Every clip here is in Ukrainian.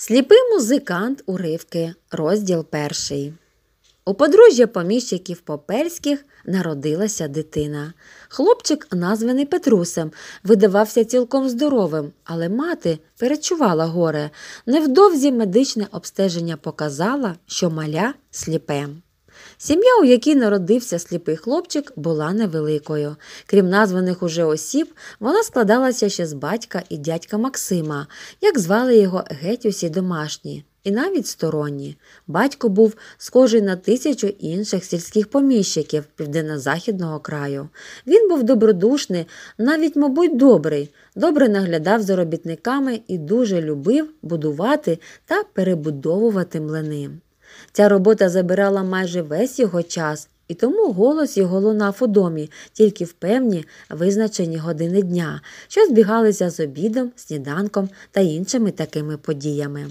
Сліпий музикант уривки, розділ перший. У подружжя поміщиків поперських народилася дитина. Хлопчик, названий Петрусем, видавався цілком здоровим, але мати перечувала горе. Невдовзі медичне обстеження показало, що маля сліпе. Сім'я, у якій народився сліпий хлопчик, була невеликою. Крім названих уже осіб, вона складалася ще з батька і дядька Максима, як звали його геть усі домашні. І навіть сторонні. Батько був схожий на тисячу інших сільських поміщиків південно-західного краю. Він був добродушний, навіть, мабуть, добрий, добре наглядав за робітниками і дуже любив будувати та перебудовувати млини. Ця робота забирала майже весь його час, і тому голос його лунав у домі тільки в певні визначені години дня, що збігалися з обідом, сніданком та іншими такими подіями.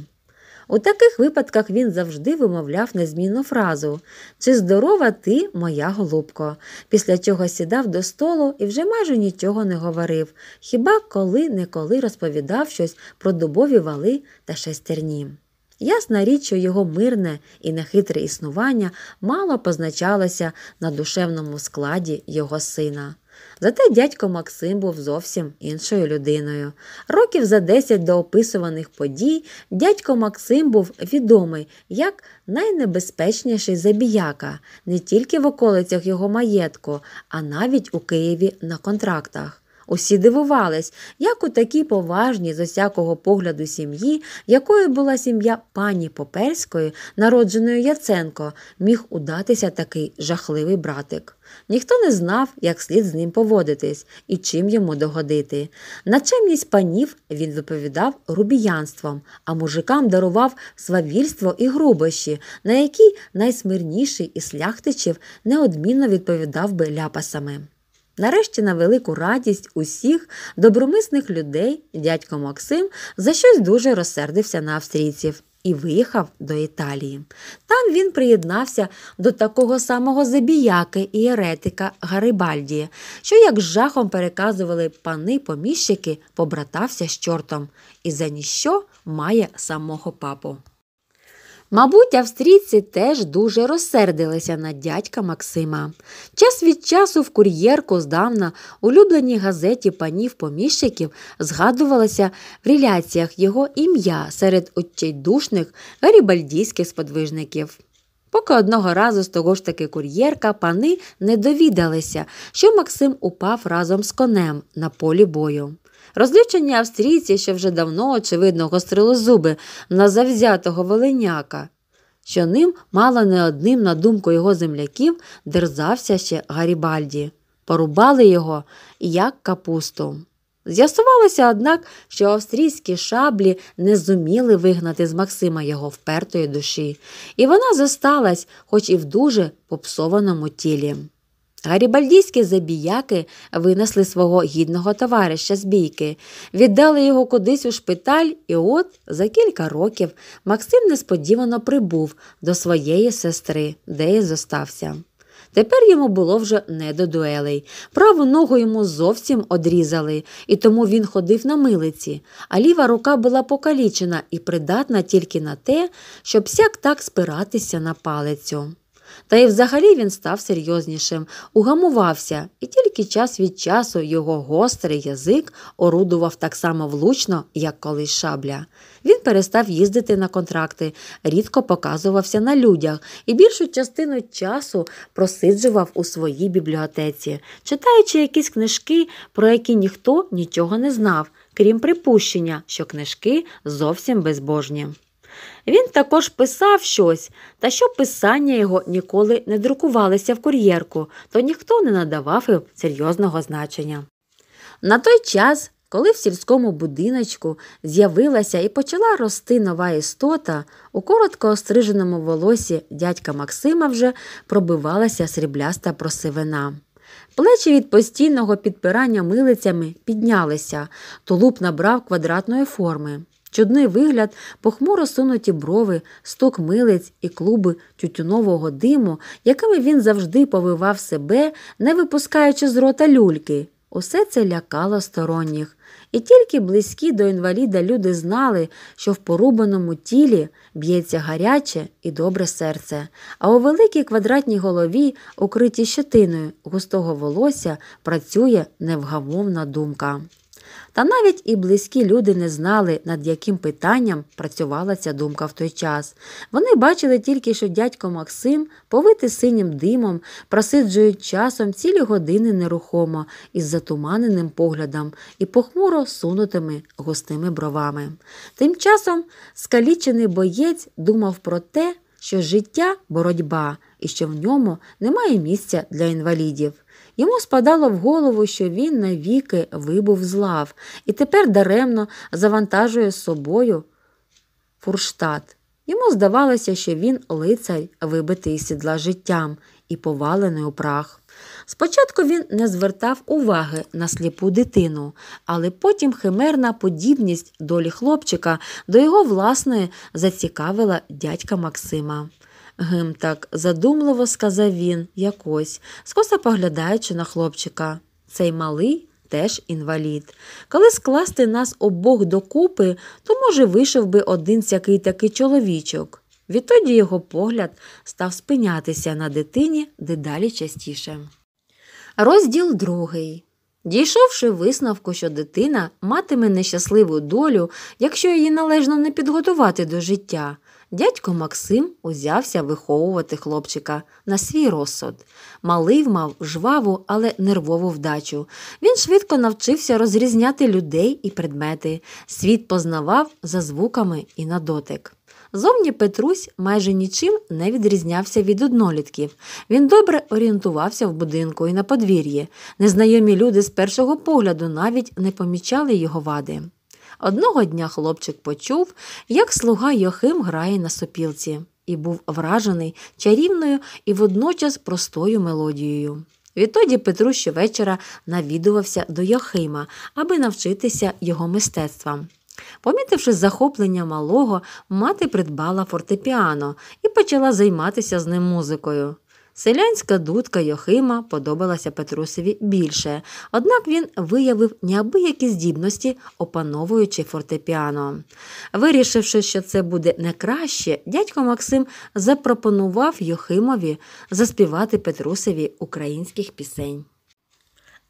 У таких випадках він завжди вимовляв незмінну фразу Чи здорова ти, моя голубко, після чого сідав до столу і вже майже нічого не говорив, хіба коли неколи розповідав щось про дубові вали та шестерні. Ясна річ, що його мирне і нехитре існування мало позначалося на душевному складі його сина. Зате дядько Максим був зовсім іншою людиною. Років за десять до описуваних подій дядько Максим був відомий як найнебезпечніший забіяка не тільки в околицях його маєтку, а навіть у Києві на контрактах. Усі дивувались, як у такій поважній з усякого погляду сім'ї, якою була сім'я пані Поперської, народженої Яценко, міг удатися такий жахливий братик. Ніхто не знав, як слід з ним поводитись і чим йому догодити. На чимність панів він виповідав рубіянством, а мужикам дарував свавільство і грубощі, на які найсмирніший із сляхтичів неодмінно відповідав би ляпасами. Нарешті, на велику радість усіх добромисних людей дядько Максим за щось дуже розсердився на австрійців і виїхав до Італії. Там він приєднався до такого самого забіяки і еретика Гарибальдія, що як жахом переказували пани поміщики, побратався з чортом і за ніщо має самого папу. Мабуть, австрійці теж дуже розсердилися на дядька Максима. Час від часу в кур'єрку здавна улюбленій газеті панів поміщиків згадувалося в реляціях його ім'я серед отчайдушних гарібальдійських сподвижників. Поки одного разу з того ж таки кур'єрка пани не довідалися, що Максим упав разом з конем на полі бою. Розлючені австрійці, що вже давно, очевидно, гострили зуби на завзятого Волиняка, що ним мало не одним, на думку його земляків, дерзався ще Гарібальді, порубали його, як капусту. З'ясувалося, однак, що австрійські шаблі не зуміли вигнати з Максима його впертої душі, і вона зосталась, хоч і в дуже попсованому тілі. Гарібальдійські забіяки винесли свого гідного товариша з бійки, віддали його кудись у шпиталь, і от за кілька років Максим несподівано прибув до своєї сестри, де й зостався. Тепер йому було вже не до дуелей. Праву ногу йому зовсім одрізали, і тому він ходив на милиці, а ліва рука була покалічена і придатна тільки на те, щоб сяк так спиратися на палицю. Та й взагалі він став серйознішим, угамувався, і тільки час від часу його гострий язик орудував так само влучно, як колись шабля. Він перестав їздити на контракти, рідко показувався на людях і більшу частину часу просиджував у своїй бібліотеці, читаючи якісь книжки, про які ніхто нічого не знав, крім припущення, що книжки зовсім безбожні. Він також писав щось, та що писання його ніколи не друкувалися в кур'єрку, то ніхто не надавав їм серйозного значення. На той час, коли в сільському будиночку з'явилася і почала рости нова істота, у коротко остриженому волосі дядька Максима вже пробивалася срібляста просивина. Плечі від постійного підпирання милицями піднялися, тулуб набрав квадратної форми чудний вигляд, похмуро сунуті брови, сток милиць і клуби тютюнового диму, якими він завжди повивав себе, не випускаючи з рота люльки. Усе це лякало сторонніх, і тільки близькі до інваліда люди знали, що в порубаному тілі б'ється гаряче і добре серце, а у великій квадратній голові, укритій щетиною густого волосся, працює невгамовна думка. Та навіть і близькі люди не знали, над яким питанням працювала ця думка в той час. Вони бачили тільки, що дядько Максим, повити синім димом, просиджують часом цілі години нерухомо, із затуманеним поглядом і похмуро сунутими густими бровами. Тим часом скалічений боєць думав про те, що життя боротьба і що в ньому немає місця для інвалідів. Йому спадало в голову, що він навіки вибув з лав і тепер даремно завантажує з собою фурштат. Йому здавалося, що він лицар, вибитий з сідла життям і повалений у прах. Спочатку він не звертав уваги на сліпу дитину, але потім химерна подібність долі хлопчика до його власної зацікавила дядька Максима. Гим так задумливо сказав він якось, скоса поглядаючи на хлопчика. Цей малий теж інвалід. Коли скласти нас обох докупи, то, може, вийшов би один сякий такий чоловічок. Відтоді його погляд став спинятися на дитині дедалі частіше. Розділ другий. Дійшовши висновку, що дитина матиме нещасливу долю, якщо її належно не підготувати до життя. Дядько Максим узявся виховувати хлопчика на свій розсуд. Малий мав жваву, але нервову вдачу. Він швидко навчився розрізняти людей і предмети. Світ познавав за звуками і на дотик. Зовні Петрусь майже нічим не відрізнявся від однолітків. Він добре орієнтувався в будинку і на подвір'ї. Незнайомі люди з першого погляду навіть не помічали його вади. Одного дня хлопчик почув, як слуга Йохим грає на сопілці, і був вражений чарівною і водночас простою мелодією. Відтоді Петру щовечора навідувався до Йохима, аби навчитися його мистецтвам. Помітивши захоплення малого, мати придбала фортепіано і почала займатися з ним музикою. Селянська дудка Йохима подобалася Петрусеві більше, однак він виявив неабиякі здібності, опановуючи фортепіано. Вирішивши, що це буде не краще, дядько Максим запропонував Йохимові заспівати Петрусеві українських пісень.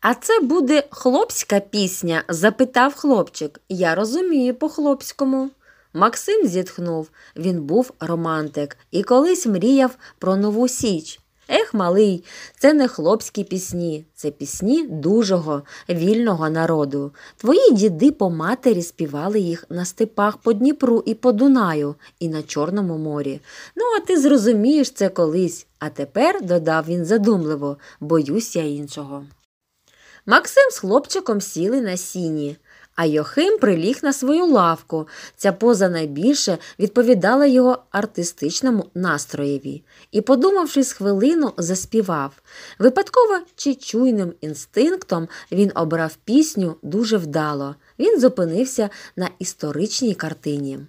А це буде хлопська пісня? запитав хлопчик. Я розумію по-хлопському. Максим зітхнув, він був романтик і колись мріяв про нову Січ. Ех, малий, це не хлопські пісні, це пісні дужого, вільного народу. Твої діди по матері співали їх на степах по Дніпру і по Дунаю, і на Чорному морі. Ну, а ти зрозумієш це колись, а тепер, додав він задумливо, боюся іншого. Максим з хлопчиком сіли на сіні а Йохим приліг на свою лавку. Ця поза найбільше відповідала його артистичному настроєві і, подумавши з хвилину, заспівав. Випадково чи чуйним інстинктом він обрав пісню дуже вдало. Він зупинився на історичній картині.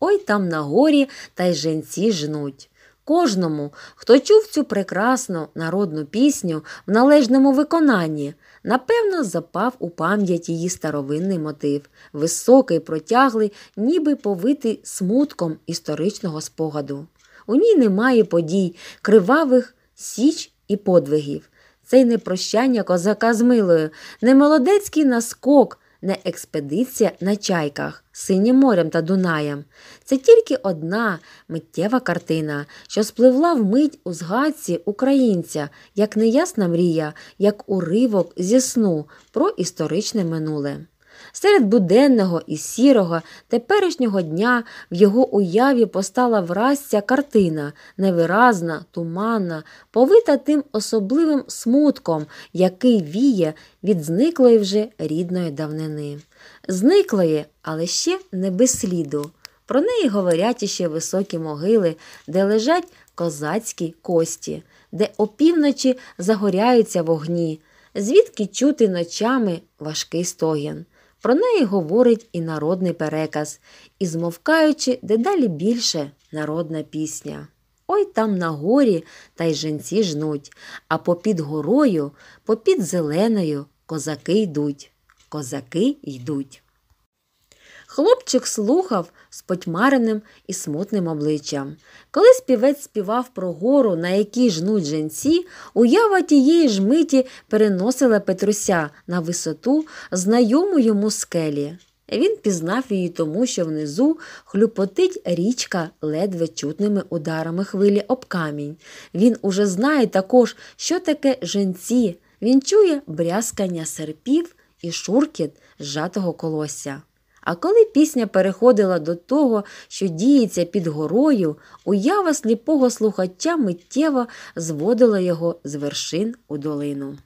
Ой там на горі та й женці жнуть. Кожному, хто чув цю прекрасну народну пісню в належному виконанні, напевно, запав у пам'ять її старовинний мотив, високий, протяглий, ніби повитий смутком історичного спогаду. У ній немає подій, кривавих січ і подвигів. Цей й не прощання козака з милою, не молодецький наскок не експедиція на чайках, синім морем та Дунаєм. Це тільки одна миттєва картина, що спливла вмить у згадці українця, як неясна мрія, як уривок зі сну про історичне минуле. Серед буденного і сірого теперішнього дня в його уяві постала враз ця картина, невиразна, туманна, повита тим особливим смутком, який віє від зниклої вже рідної давнини. Зниклої, але ще не без сліду. Про неї говорять іще високі могили, де лежать козацькі кості, де опівночі загоряються вогні, звідки чути ночами важкий стогін. Про неї говорить і народний переказ, і змовкаючи, дедалі більше народна пісня. Ой там на горі та й жінці жнуть, а попід горою, попід зеленою козаки йдуть, козаки йдуть. Хлопчик слухав, з потьмареним і смутним обличчям. Коли співець співав про гору, на якій жнуть женці, уява тієї ж миті переносила Петруся на висоту знайому йому скелі. Він пізнав її тому, що внизу хлюпотить річка ледве чутними ударами хвилі об камінь. Він уже знає також, що таке женці. Він чує брязкання серпів і шуркіт зжатого колосся. А коли пісня переходила до того, що діється під горою, уява сліпого слухача миттєво зводила його з вершин у долину.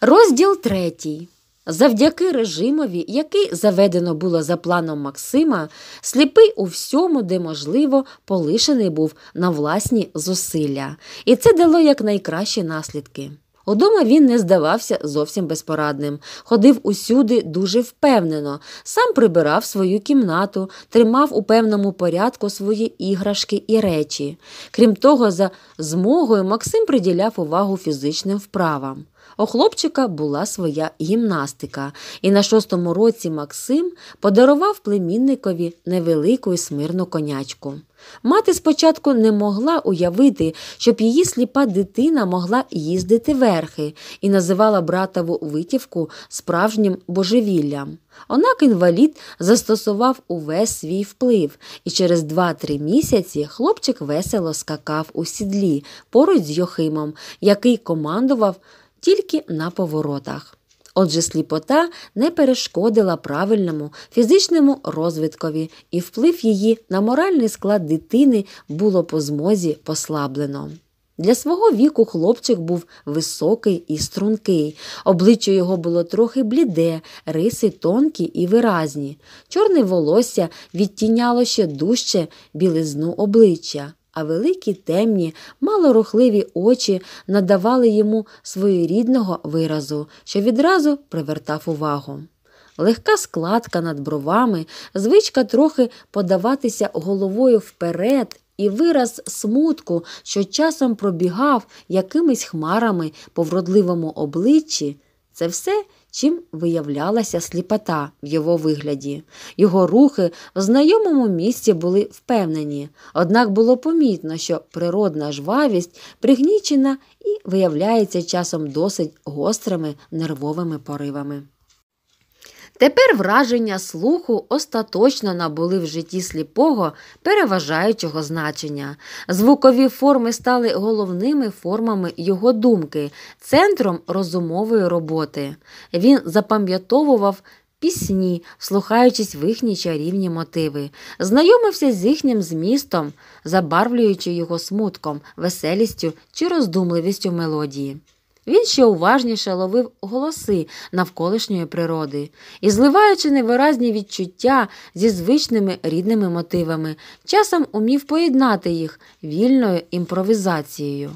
Розділ третій. Завдяки режимові, який заведено було за планом Максима, сліпий у всьому, де можливо, полишений був на власні зусилля, і це дало якнайкращі наслідки. Удома він не здавався зовсім безпорадним, ходив усюди дуже впевнено, сам прибирав свою кімнату, тримав у певному порядку свої іграшки і речі. Крім того, за змогою Максим приділяв увагу фізичним вправам. У хлопчика була своя гімнастика, і на шостому році Максим подарував племінникові невелику і смирну конячку. Мати спочатку не могла уявити, щоб її сліпа дитина могла їздити верхи і називала братову витівку справжнім божевіллям. Однак інвалід застосував увесь свій вплив, і через 2-3 місяці хлопчик весело скакав у сідлі поруч з Йохимом, який командував тільки на поворотах. Отже, сліпота не перешкодила правильному фізичному розвиткові, і вплив її на моральний склад дитини було по змозі послаблено. Для свого віку хлопчик був високий і стрункий, обличчя його було трохи бліде, риси тонкі і виразні. Чорне волосся відтіняло ще дужче білизну обличчя а великі темні, малорухливі очі надавали йому своєрідного виразу, що відразу привертав увагу. Легка складка над бровами, звичка трохи подаватися головою вперед, і вираз смутку, що часом пробігав якимись хмарами по вродливому обличчі, це все чим виявлялася сліпота в його вигляді. Його рухи в знайомому місці були впевнені, однак було помітно, що природна жвавість пригнічена і виявляється часом досить гострими нервовими поривами. Тепер враження слуху остаточно набули в житті сліпого переважаючого значення. Звукові форми стали головними формами його думки, центром розумової роботи. Він запам'ятовував. Пісні, слухаючись в їхні чарівні мотиви, знайомився з їхнім змістом, забарвлюючи його смутком, веселістю чи роздумливістю мелодії. Він ще уважніше ловив голоси навколишньої природи і, зливаючи невиразні відчуття зі звичними рідними мотивами, часом умів поєднати їх вільною імпровізацією.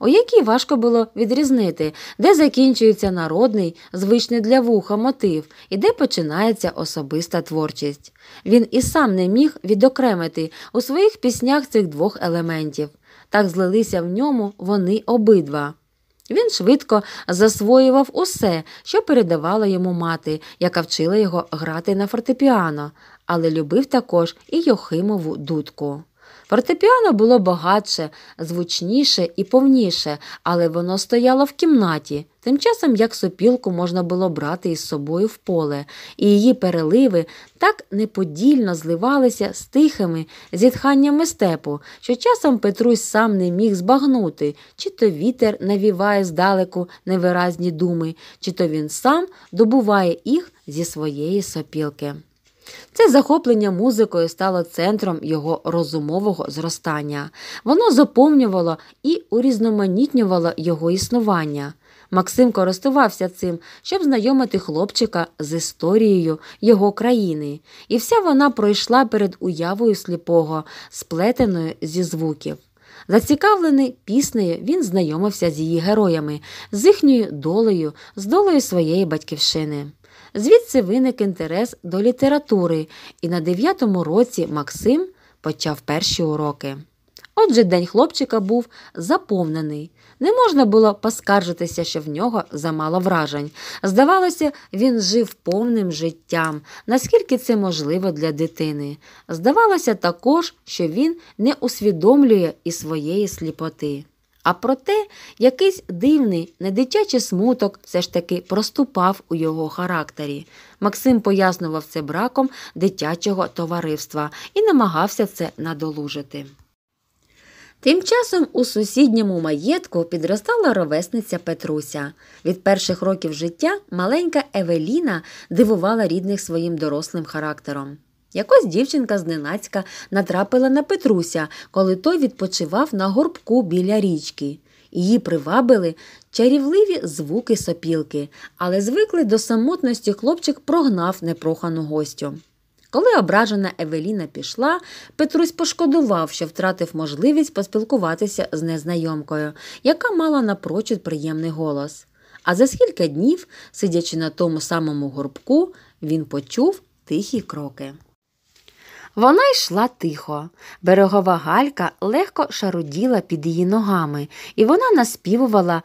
У якій важко було відрізнити, де закінчується народний, звичний для вуха мотив і де починається особиста творчість. Він і сам не міг відокремити у своїх піснях цих двох елементів. Так злилися в ньому вони обидва. Він швидко засвоював усе, що передавала йому мати, яка вчила його грати на фортепіано, але любив також і Йохимову дудку. Фортепіано було багатше, звучніше і повніше, але воно стояло в кімнаті. Тим часом як сопілку можна було брати із собою в поле, і її переливи так неподільно зливалися з тихими зітханнями степу, що часом Петрусь сам не міг збагнути, чи то вітер навіває здалеку невиразні думи, чи то він сам добуває їх зі своєї сопілки. Це захоплення музикою стало центром його розумового зростання. Воно заповнювало і урізноманітнювало його існування. Максим користувався цим, щоб знайомити хлопчика з історією його країни, і вся вона пройшла перед уявою сліпого, сплетеною зі звуків. Зацікавлений піснею, він знайомився з її героями, з їхньою долею, з долею своєї батьківщини. Звідси виник інтерес до літератури, і на дев'ятому році Максим почав перші уроки. Отже, день хлопчика був заповнений. Не можна було поскаржитися, що в нього замало вражень. Здавалося, він жив повним життям, наскільки це можливо для дитини. Здавалося також, що він не усвідомлює і своєї сліпоти. А проте якийсь дивний, недитячий смуток все ж таки проступав у його характері. Максим пояснював це браком дитячого товариства і намагався це надолужити. Тим часом у сусідньому маєтку підростала ровесниця Петруся. Від перших років життя маленька Евеліна дивувала рідних своїм дорослим характером. Якось дівчинка зненацька натрапила на Петруся, коли той відпочивав на горбку біля річки. Її привабили чарівливі звуки сопілки, але звикли до самотності хлопчик прогнав непрохану гостю. Коли ображена Евеліна пішла, Петрусь пошкодував, що втратив можливість поспілкуватися з незнайомкою, яка мала напрочуд приємний голос. А за скільки днів, сидячи на тому самому горбку, він почув тихі кроки. Вона йшла тихо. Берегова галька легко шаруділа під її ногами, і вона наспівувала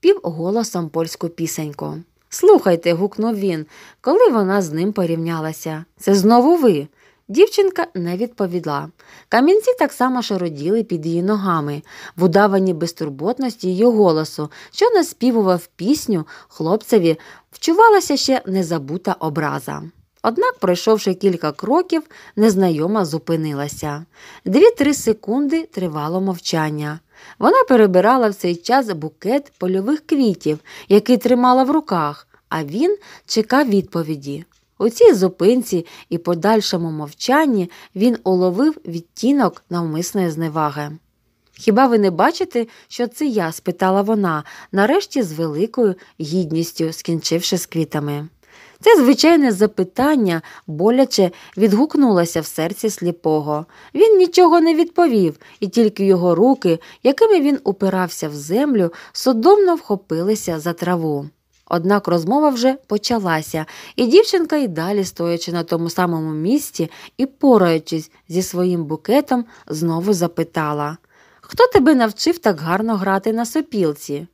півголосом польську пісеньку. Слухайте, гукнув він, коли вона з ним порівнялася. Це знову ви. Дівчинка не відповіла. Камінці так само шароділи під її ногами, в удаванні безтурботності її голосу, що наспівував пісню хлопцеві, вчувалася ще незабута образа. Однак, пройшовши кілька кроків, незнайома зупинилася. Дві-три секунди тривало мовчання. Вона перебирала в цей час букет польових квітів, який тримала в руках, а він чекав відповіді. У цій зупинці і подальшому мовчанні він уловив відтінок навмисної зневаги. Хіба ви не бачите, що це я? спитала вона, нарешті з великою гідністю, скінчивши з квітами. Це звичайне запитання боляче відгукнулося в серці сліпого. Він нічого не відповів, і тільки його руки, якими він упирався в землю, судомно вхопилися за траву. Однак розмова вже почалася, і дівчинка й далі, стоячи на тому самому місці і пораючись зі своїм букетом, знову запитала Хто тебе навчив так гарно грати на сопілці?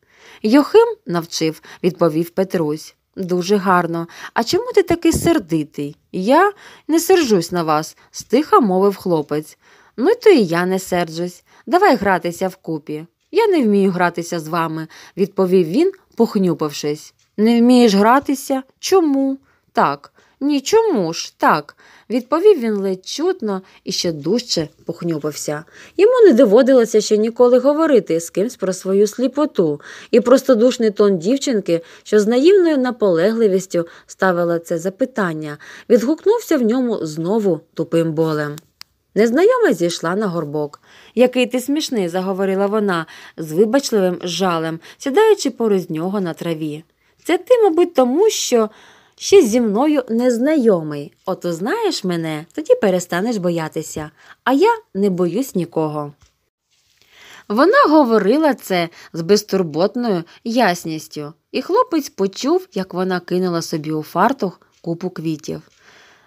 Йохим навчив, відповів Петрусь. Дуже гарно. А чому ти такий сердитий? Я не сержусь на вас, стиха мовив хлопець. Ну, то і я не серджусь. Давай гратися вкупі. Я не вмію гратися з вами, відповів він, похнюпившись. Не вмієш гратися? Чому? Так, ні, чому ж так, відповів він ледь чутно і ще дужче похнюпився. Йому не доводилося ще ніколи говорити з кимсь про свою сліпоту, і простодушний тон дівчинки, що з наївною наполегливістю ставила це запитання, відгукнувся в ньому знову тупим болем. Незнайома зійшла на горбок. Який ти смішний, заговорила вона з вибачливим жалем, сідаючи поруч нього на траві. Це ти, мабуть, тому що ще зі мною незнайомий. От узнаєш мене, тоді перестанеш боятися, а я не боюсь нікого. Вона говорила це з безтурботною ясністю, і хлопець почув, як вона кинула собі у фартух купу квітів.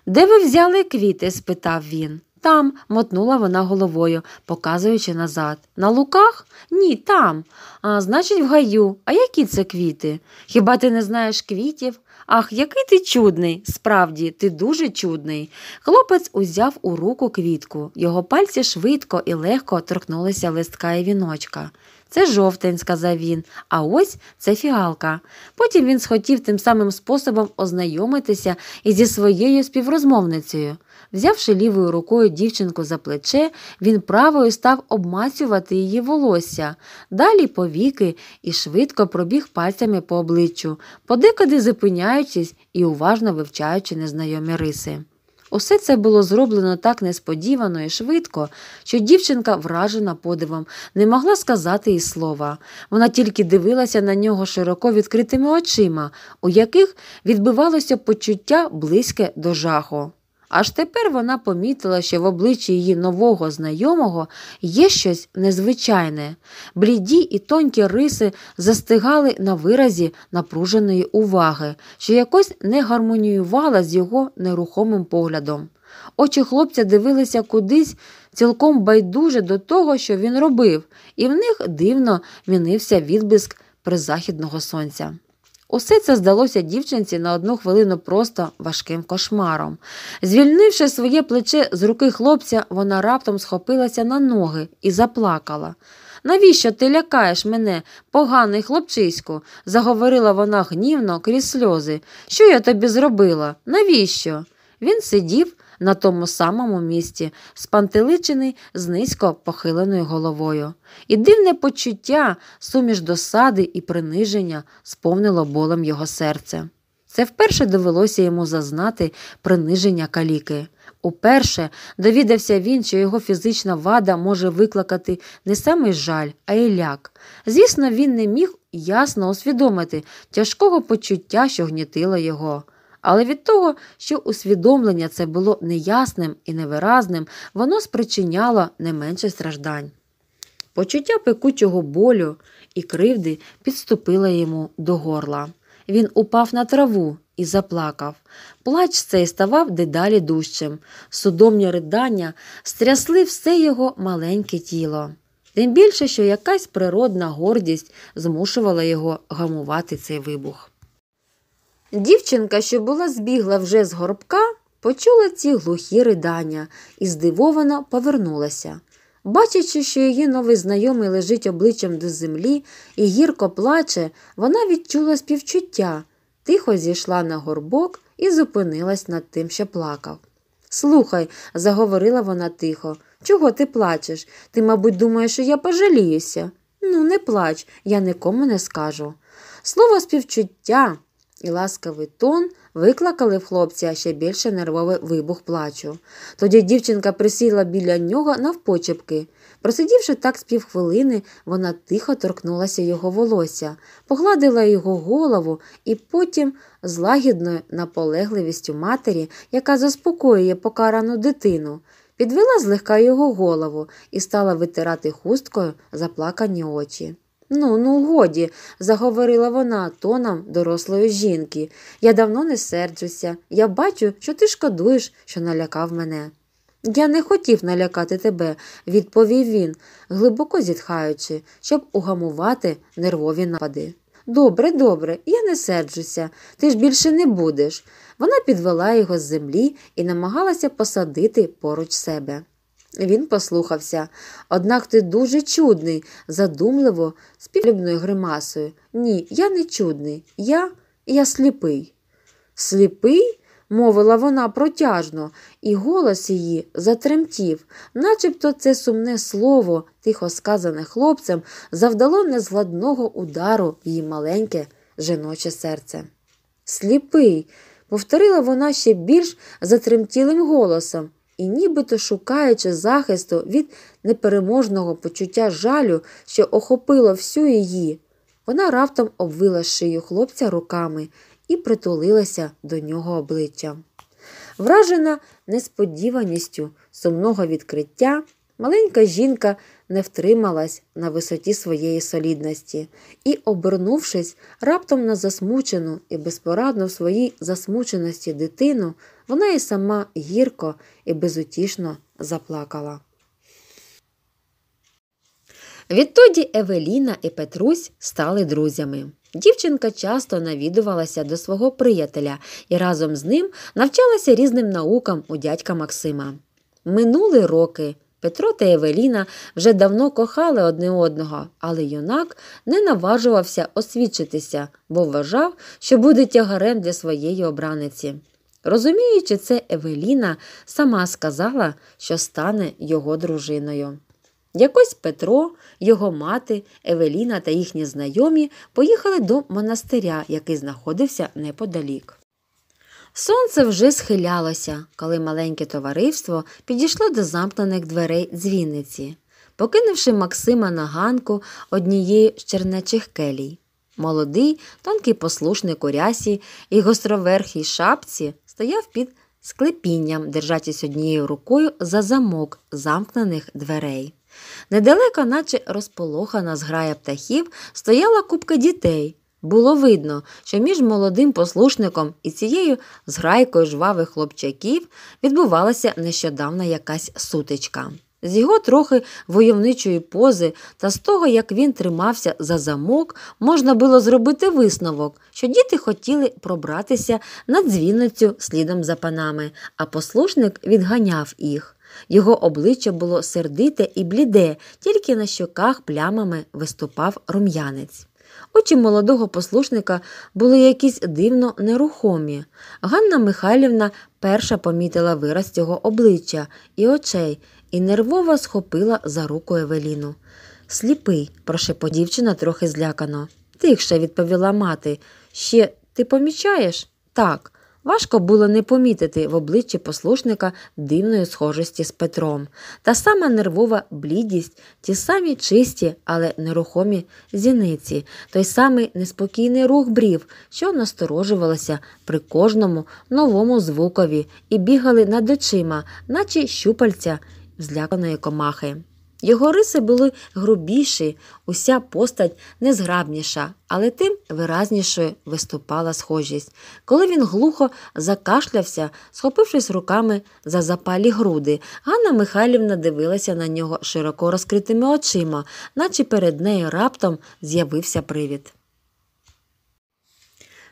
Де ви взяли квіти? спитав він. Там, мотнула вона головою, показуючи назад. На луках? Ні, там. А значить, в гаю. А які це квіти? Хіба ти не знаєш квітів? Ах, який ти чудний, справді, ти дуже чудний. Хлопець узяв у руку квітку. Його пальці швидко і легко торкнулися листка і віночка. Це жовтень, сказав він, а ось це фіалка. Потім він схотів тим самим способом ознайомитися і зі своєю співрозмовницею. Взявши лівою рукою дівчинку за плече, він правою став обмацювати її волосся, далі повіки і швидко пробіг пальцями по обличчю, подекуди зупиняючись і уважно вивчаючи незнайомі риси. Усе це було зроблено так несподівано і швидко, що дівчинка, вражена подивом, не могла сказати і слова. Вона тільки дивилася на нього широко відкритими очима, у яких відбивалося почуття близьке до жаху. Аж тепер вона помітила, що в обличчі її нового знайомого є щось незвичайне. Бліді і тонкі риси застигали на виразі напруженої уваги, що якось не гармоніювала з його нерухомим поглядом. Очі хлопця дивилися кудись цілком байдуже до того, що він робив, і в них дивно мінився відблиск призахідного сонця. Усе це здалося дівчинці на одну хвилину просто важким кошмаром. Звільнивши своє плече з руки хлопця, вона раптом схопилася на ноги і заплакала. Навіщо ти лякаєш мене, поганий хлопчиську? заговорила вона гнівно крізь сльози. Що я тобі зробила? Навіщо? Він сидів, на тому самому місці, спантеличений з низько похиленою головою. І дивне почуття, суміш досади і приниження сповнило болем його серце. Це вперше довелося йому зазнати приниження каліки. Уперше довідався він, що його фізична вада може викликати не саме жаль, а й ляк. Звісно, він не міг ясно усвідомити тяжкого почуття, що гнітило його. Але від того, що усвідомлення це було неясним і невиразним, воно спричиняло не менше страждань. Почуття пекучого болю і кривди підступило йому до горла. Він упав на траву і заплакав. Плач цей ставав дедалі дужчим. Судомні ридання стрясли все його маленьке тіло. Тим більше, що якась природна гордість змушувала його гамувати цей вибух. Дівчинка, що була збігла вже з горбка, почула ці глухі ридання і здивовано повернулася. Бачачи, що її новий знайомий лежить обличчям до землі і гірко плаче, вона відчула співчуття, тихо зійшла на горбок і зупинилась над тим, що плакав. Слухай, заговорила вона тихо, чого ти плачеш? Ти, мабуть, думаєш, що я пожаліюся. Ну, не плач, я нікому не скажу. Слово співчуття і ласкавий тон викликали в хлопця ще більше нервовий вибух плачу. Тоді дівчинка присіла біля нього навпочепки. Просидівши так з півхвилини, вона тихо торкнулася його волосся, погладила його голову і потім, з лагідною наполегливістю матері, яка заспокоює покарану дитину, підвела злегка його голову і стала витирати хусткою заплакані очі. Ну, ну, годі, заговорила вона тоном дорослої жінки. Я давно не серджуся. Я бачу, що ти шкодуєш, що налякав мене. Я не хотів налякати тебе, відповів він, глибоко зітхаючи, щоб угамувати нервові напади. Добре, добре, я не серджуся, ти ж більше не будеш. Вона підвела його з землі і намагалася посадити поруч себе. Він послухався. Однак ти дуже чудний, задумливо, з підлюбною гримасою. Ні, я не чудний. Я я сліпий. Сліпий? мовила вона протяжно, і голос її затремтів, начебто це сумне слово, тихо сказане хлопцем, завдало незгладного удару її маленьке жіноче серце. Сліпий, повторила вона ще більш затремтілим голосом і, нібито шукаючи захисту від непереможного почуття жалю, що охопило всю її, вона раптом обвила шию хлопця руками і притулилася до нього обличчям. Вражена несподіваністю сумного відкриття, маленька жінка не втрималась на висоті своєї солідності і, обернувшись раптом на засмучену і безпорадну в своїй засмученості дитину, вона і сама гірко і безутішно заплакала. Відтоді Евеліна і Петрусь стали друзями. Дівчинка часто навідувалася до свого приятеля і разом з ним навчалася різним наукам у дядька Максима. Минули роки, Петро та Евеліна вже давно кохали одне одного, але юнак не наважувався освідчитися, бо вважав, що буде тягарем для своєї обраниці. Розуміючи це, Евеліна сама сказала, що стане його дружиною. Якось Петро, його мати, Евеліна та їхні знайомі поїхали до монастиря, який знаходився неподалік. Сонце вже схилялося, коли маленьке товариство підійшло до замкнених дверей дзвіниці, покинувши Максима на ганку однієї з чернечих келій. Молодий, тонкий послушник у рясі і гостроверхій шапці стояв під склепінням, держачись однією рукою за замок замкнених дверей. Недалеко, наче розполохана зграя птахів, стояла купка дітей. Було видно, що між молодим послушником і цією зграйкою жвавих хлопчаків відбувалася нещодавна якась сутичка. З його трохи войовничої пози та з того, як він тримався за замок, можна було зробити висновок, що діти хотіли пробратися на дзвіницю слідом за панами, а послушник відганяв їх. Його обличчя було сердите і бліде, тільки на щоках плямами виступав рум'янець. Очі молодого послушника були якісь дивно нерухомі. Ганна Михайлівна перша помітила вираз цього обличчя і очей і нервово схопила за руку Евеліну. Сліпий, прошепо дівчина трохи злякано. Тихше відповіла мати. Ще ти помічаєш? Так. Важко було не помітити в обличчі послушника дивної схожості з Петром, та сама нервова блідість, ті самі чисті, але нерухомі зіниці, той самий неспокійний рух брів, що насторожувалося при кожному новому звукові, і бігали над очима, наче щупальця зляканої комахи. Його риси були грубіші, уся постать незграбніша, але тим виразнішою виступала схожість. Коли він глухо закашлявся, схопившись руками за запалі груди, Ганна Михайлівна дивилася на нього широко розкритими очима, наче перед нею раптом з'явився привід.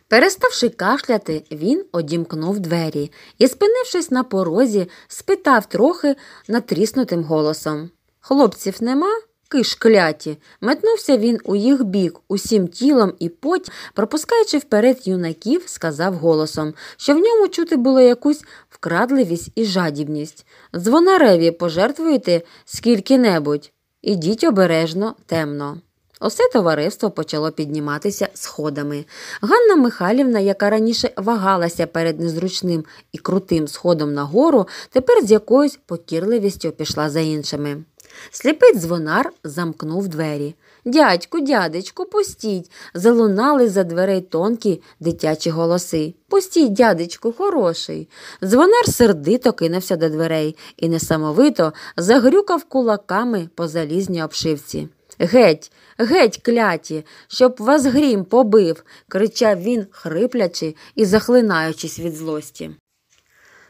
Переставши кашляти, він одімкнув двері і, спинившись на порозі, спитав трохи натріснутим голосом. Хлопців нема, киш кляті. Метнувся він у їх бік, усім тілом і пот, пропускаючи вперед юнаків, сказав голосом, що в ньому чути було якусь вкрадливість і жадібність. Дзвонареві пожертвуйте скільки небудь. Ідіть обережно, темно. Усе товариство почало підніматися сходами. Ганна Михайлівна, яка раніше вагалася перед незручним і крутим сходом на гору, тепер з якоюсь покірливістю пішла за іншими. Сліпий дзвонар замкнув двері. Дядьку, дядечку, пустіть. Залунали за дверей тонкі дитячі голоси. Пустіть, дядечку, хороший. Дзвонар сердито кинувся до дверей і несамовито загрюкав кулаками по залізній обшивці. Геть, геть, кляті, щоб вас грім побив, кричав він, хриплячи і захлинаючись від злості.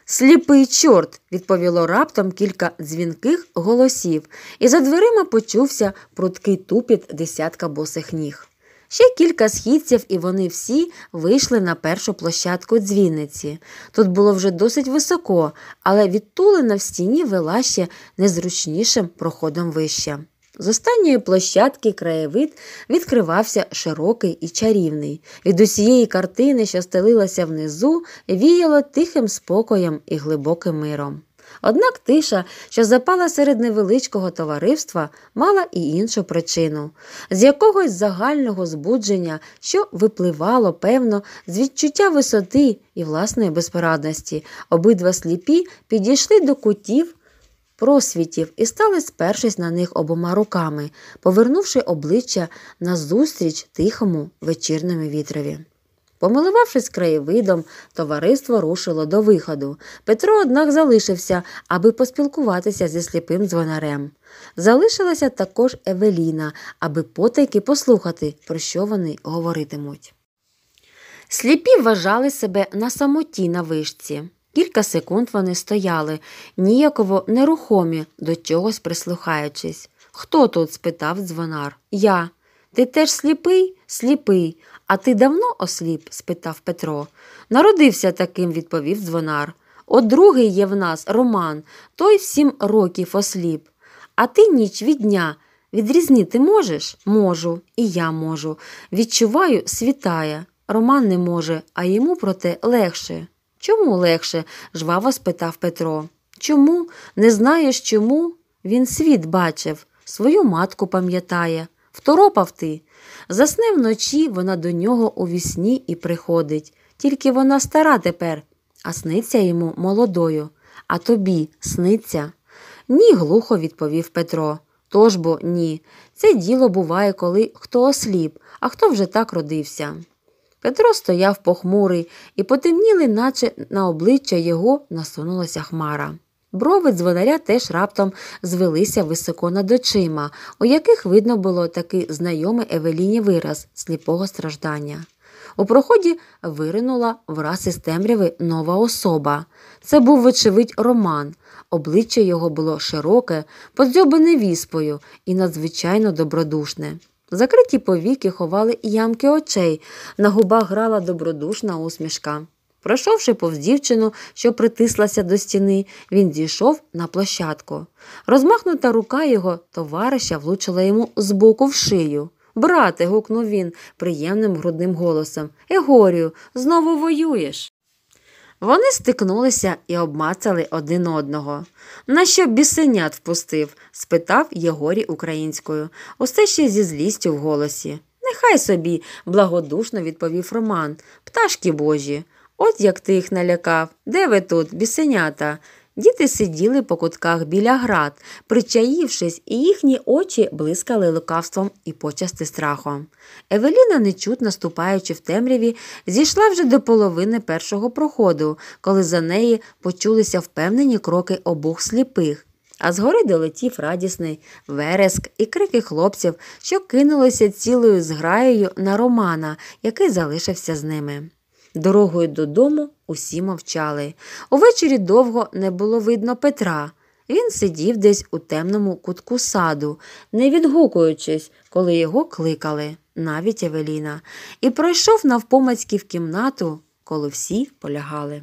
Сліпий чорт, відповіло раптом кілька дзвінких голосів, і за дверима почувся прудкий тупіт десятка босих ніг. Ще кілька східців, і вони всі вийшли на першу площадку дзвіниці. Тут було вже досить високо, але відтулина в стіні вела ще незручнішим проходом вище. З останньої площадки краєвид відкривався широкий і чарівний. Від усієї картини, що стелилася внизу, віяло тихим спокоєм і глибоким миром. Однак тиша, що запала серед невеличкого товариства, мала і іншу причину з якогось загального збудження, що випливало, певно, з відчуття висоти і власної безпорадності, обидва сліпі підійшли до кутів просвітів і стали, спершись на них обома руками, повернувши обличчя назустріч тихому вечірному вітрові. Помилувавшись краєвидом, товариство рушило до виходу. Петро, однак, залишився, аби поспілкуватися зі сліпим дзвонарем. Залишилася також Евеліна, аби потайки послухати, про що вони говоритимуть. Сліпі вважали себе на самоті на вишці. Кілька секунд вони стояли, ніяково нерухомі, до чогось прислухаючись. Хто тут? спитав дзвонар. Я. Ти теж сліпий? Сліпий. А ти давно осліп? спитав Петро. Народився таким, відповів дзвонар. От другий є в нас Роман, той сім років осліп. А ти ніч від дня. Відрізнити можеш? Можу, і я можу. Відчуваю, світає. Роман не може, а йому проте легше. Чому легше? жваво спитав Петро. Чому? Не знаєш чому? Він світ бачив, свою матку пам'ятає. Второпав ти. Засне вночі вона до нього у вісні і приходить. Тільки вона стара тепер, а сниться йому молодою. А тобі сниться? Ні, глухо відповів Петро. Тож бо ні. Це діло буває, коли хто осліп, а хто вже так родився. Петро стояв похмурий, і потемніли, наче на обличчя його насунулася хмара. Брови дзвонаря теж раптом звелися високо над очима, у яких видно було такий знайомий Евеліні вираз сліпого страждання. У проході виринула враз із темряви нова особа. Це був, вочевидь, Роман. Обличчя його було широке, подзьобане віспою і надзвичайно добродушне. Закриті повіки ховали ямки очей, на губах грала добродушна усмішка. Пройшовши повз дівчину, що притислася до стіни, він зійшов на площадку. Розмахнута рука його товариша влучила йому збоку в шию. Брате, гукнув він приємним грудним голосом. Егорію, знову воюєш. Вони стикнулися і обмацали один одного. На що бісенят впустив? спитав Єгорі українською, усе ще зі злістю в голосі. Нехай собі, благодушно відповів Роман. Пташки божі. От як ти їх налякав. Де ви тут, бісенята? Діти сиділи по кутках біля град, причаївшись, і їхні очі блискали лукавством і почасти страхом. Евеліна, нечутно ступаючи в темряві, зійшла вже до половини першого проходу, коли за неї почулися впевнені кроки обох сліпих. А згори долетів радісний вереск і крики хлопців, що кинулися цілою зграєю на Романа, який залишився з ними. Дорогою додому усі мовчали. Увечері довго не було видно Петра. Він сидів десь у темному кутку саду, не відгукуючись, коли його кликали, навіть Евеліна, і пройшов навпомацьки в кімнату, коли всі полягали.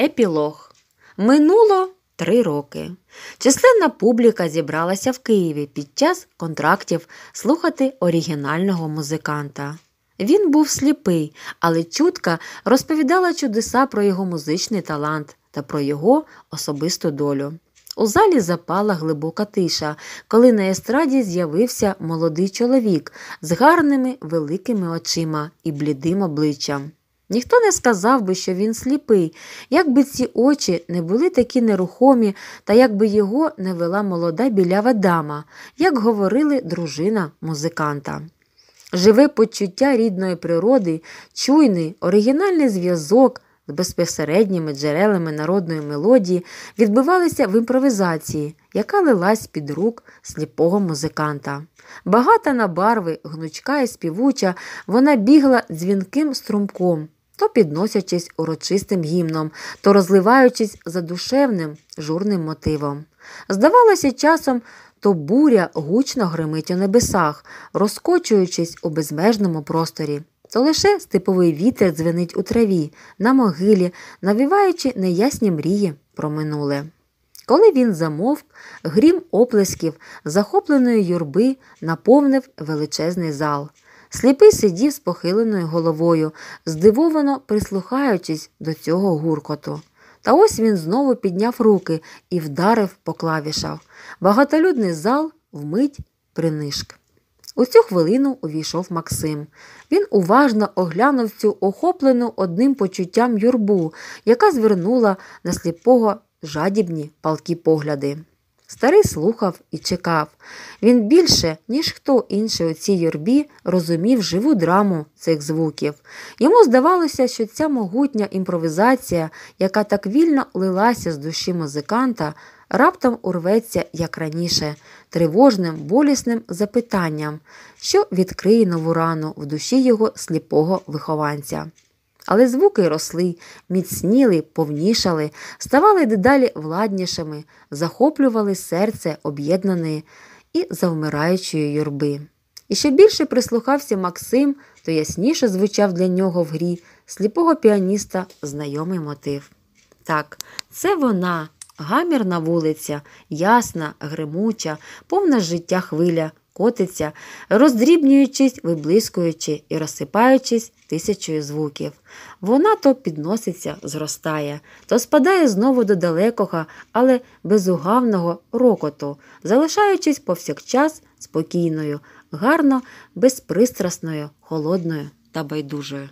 Епілог минуло три роки. Численна публіка зібралася в Києві під час контрактів слухати оригінального музиканта. Він був сліпий, але чутка розповідала чудеса про його музичний талант та про його особисту долю. У залі запала глибока тиша, коли на естраді з'явився молодий чоловік з гарними великими очима і блідим обличчям. Ніхто не сказав би, що він сліпий, якби ці очі не були такі нерухомі, та якби його не вела молода білява дама, як говорили дружина музиканта. Живе почуття рідної природи, чуйний, оригінальний зв'язок з безпосередніми джерелами народної мелодії відбивалися в імпровізації, яка лилась під рук сліпого музиканта. Багата на барви, гнучка і співуча, вона бігла дзвінким струмком то підносячись урочистим гімном, то розливаючись задушевним журним мотивом. Здавалося, часом то буря гучно гримить у небесах, розкочуючись у безмежному просторі. То лише степовий вітер дзвенить у траві, на могилі, навіваючи неясні мрії про минуле. Коли він замовк, грім оплесків, захопленої юрби наповнив величезний зал. Сліпий сидів з похиленою головою, здивовано прислухаючись до цього гуркоту. Та ось він знову підняв руки і вдарив по клавішах. Багатолюдний зал вмить принишк. У цю хвилину увійшов Максим. Він уважно оглянув цю охоплену одним почуттям юрбу, яка звернула на сліпого жадібні палкі погляди. Старий слухав і чекав. Він більше, ніж хто інший у цій юрбі, розумів живу драму цих звуків. Йому здавалося, що ця могутня імпровізація, яка так вільно лилася з душі музиканта, раптом урветься, як раніше, тривожним, болісним запитанням, що відкриє нову рану в душі його сліпого вихованця але звуки росли, міцніли, повнішали, ставали дедалі владнішими, захоплювали серце об'єднаної і завмираючої юрби. І ще більше прислухався Максим, то ясніше звучав для нього в грі сліпого піаніста знайомий мотив. Так, це вона, гамірна вулиця, ясна, гримуча, повна життя хвиля котиться, роздрібнюючись, виблискуючи і розсипаючись тисячою звуків. Вона то підноситься, зростає, то спадає знову до далекого, але безугавного рокоту, залишаючись повсякчас спокійною, гарно, безпристрасною, холодною та байдужою.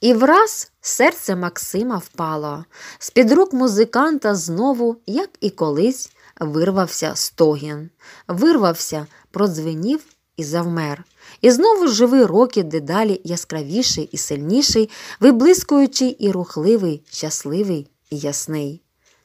І враз серце Максима впало. З під рук музиканта знову, як і колись, вирвався стогін, вирвався, продзвенів і завмер. І знову живий роки дедалі яскравіший і сильніший, виблискуючий і рухливий, щасливий і ясний.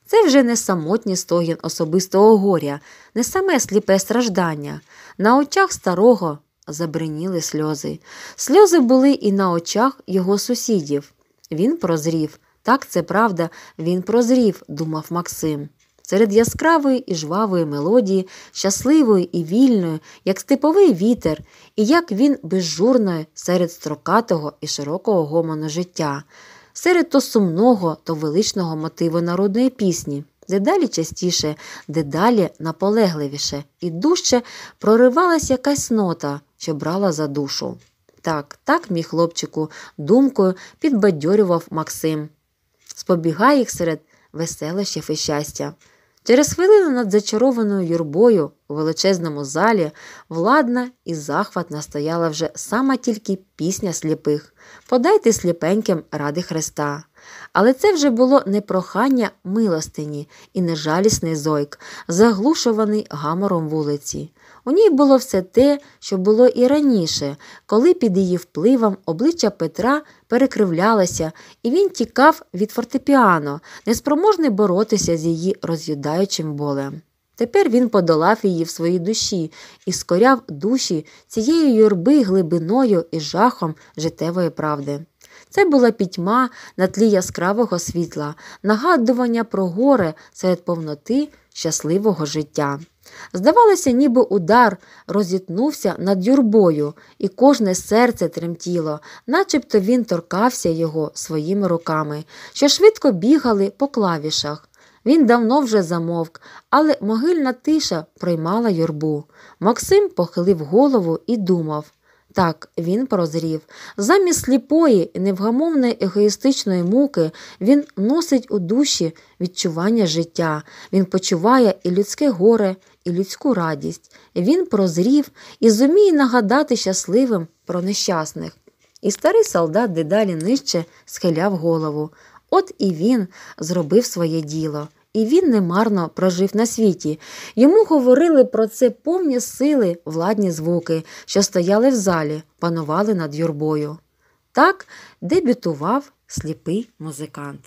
Це вже не самотній стогін особистого горя, не саме сліпе страждання. На очах старого забриніли сльози. Сльози були і на очах його сусідів. Він прозрів. Так, це правда, він прозрів, думав Максим серед яскравої і жвавої мелодії, щасливої і вільної, як степовий вітер, і як він безжурною серед строкатого і широкого гомону життя, серед то сумного, то величного мотиву народної пісні. Дедалі частіше, дедалі наполегливіше і дужче проривалась якась нота, що брала за душу. Так, так, мій хлопчику, думкою підбадьорював Максим. Спобігай їх серед веселощів і щастя. Через хвилину над зачарованою юрбою у величезному залі владна і захватна стояла вже сама тільки пісня сліпих Подайте сліпеньким ради Христа. Але це вже було не прохання милостині і не жалісний зойк, заглушуваний гамором вулиці. У ній було все те, що було і раніше, коли під її впливом обличчя Петра перекривлялося, і він тікав від фортепіано, неспроможний боротися з її роз'їдаючим болем. Тепер він подолав її в своїй душі і скоряв душі цією юрби глибиною і жахом життєвої правди. Це була пітьма на тлі яскравого світла, нагадування про горе серед повноти щасливого життя. Здавалося, ніби удар розітнувся над юрбою, і кожне серце тремтіло, начебто він торкався його своїми руками, що швидко бігали по клавішах. Він давно вже замовк, але могильна тиша приймала юрбу. Максим похилив голову і думав. Так, він прозрів. Замість сліпої, невгамовної егоїстичної муки він носить у душі відчування життя, він почуває і людське горе, і людську радість, він прозрів і зуміє нагадати щасливим про нещасних. І старий солдат дедалі нижче схиляв голову. От і він зробив своє діло, і він немарно прожив на світі. Йому говорили про це повні сили владні звуки, що стояли в залі, панували над юрбою. Так дебютував сліпий музикант.